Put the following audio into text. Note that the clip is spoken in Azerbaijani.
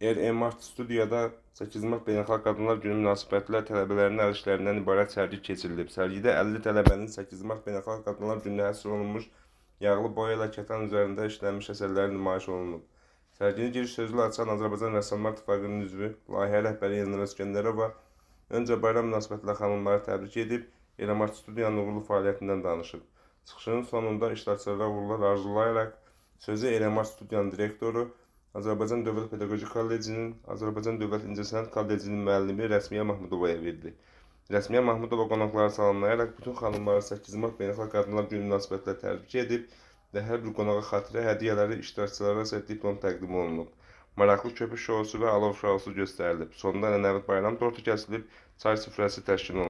ERE Mart studiyada 8 Mart Beynəlxalq Qadınlar Günü münasibətlər tələbələrinin əlişlərindən ibarət sərgi keçirilib. Sərgidə 50 tələbənin 8 Mart Beynəlxalq Qadınlar Gününə həsr olunmuş yağlı boya ilə kətan üzərində işlənmiş əsərləri nümayiş olunub. Sərgini giriş sözü ilə açan Azərbaycan Rəssamlar İttifaqının üzvü layihə rəhbəri Elnur Əskəndərova öncə bayram münasibətilə xanımları təbrik edib, ERE Mart studiyanın uğurlu fəaliyyətindən danışıb. Çıxışının sonunda iştirakçılara uğurlar arzulayaraq sözü ERE Mart studiyanın direktoru Azərbaycan Dövlət Pedaqoji Kollecinin Azərbaycan Dövlət İncəsənət Kollecinin müəllimi Rəsmiyə Mahmudovaya verildi. Rəsmiyə Mahmudova qonaqları salamlayaraq bütün xanımlara 8 mart Beynəlxalq Qadınlar Günü münasibətilə təbrik edib və hər bir qonağa xatirə hədiyyələri iştirakçılara isə diplom təqdim olunub. Maraqlı köpük şousu və alov şousu göstərilib. Sonda Nənəvi bayram tortu kəsilib, çay süfrəsi təşkil olunub.